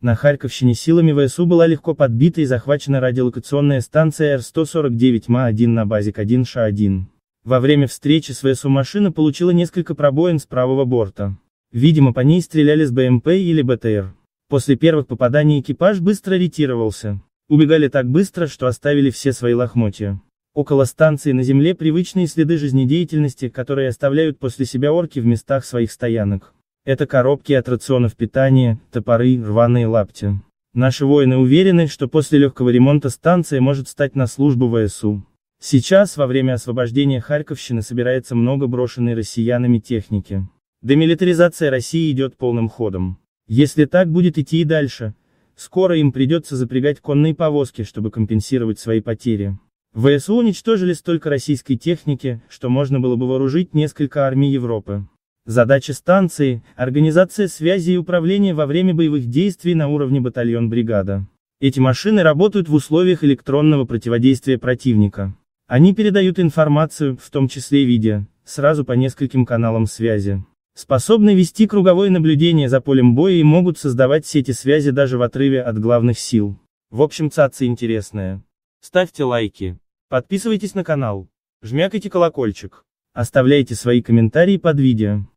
На Харьковщине силами ВСУ была легко подбита и захвачена радиолокационная станция Р-149МА-1 на базе К1Ш1. Во время встречи с ВСУ машина получила несколько пробоин с правого борта. Видимо по ней стреляли с БМП или БТР. После первых попаданий экипаж быстро ретировался. Убегали так быстро, что оставили все свои лохмотья. Около станции на земле привычные следы жизнедеятельности, которые оставляют после себя орки в местах своих стоянок. Это коробки от рационов питания, топоры, рваные лапти. Наши воины уверены, что после легкого ремонта станция может стать на службу ВСУ. Сейчас, во время освобождения Харьковщины собирается много брошенной россиянами техники. Демилитаризация России идет полным ходом. Если так будет идти и дальше, скоро им придется запрягать конные повозки, чтобы компенсировать свои потери. ВСУ уничтожили столько российской техники, что можно было бы вооружить несколько армий Европы. Задача станции – организация связи и управления во время боевых действий на уровне батальон-бригада. Эти машины работают в условиях электронного противодействия противника. Они передают информацию, в том числе видео, сразу по нескольким каналам связи. Способны вести круговое наблюдение за полем боя и могут создавать сети связи даже в отрыве от главных сил. В общем, цаца интересная. Ставьте лайки. Подписывайтесь на канал. Жмякайте колокольчик. Оставляйте свои комментарии под видео.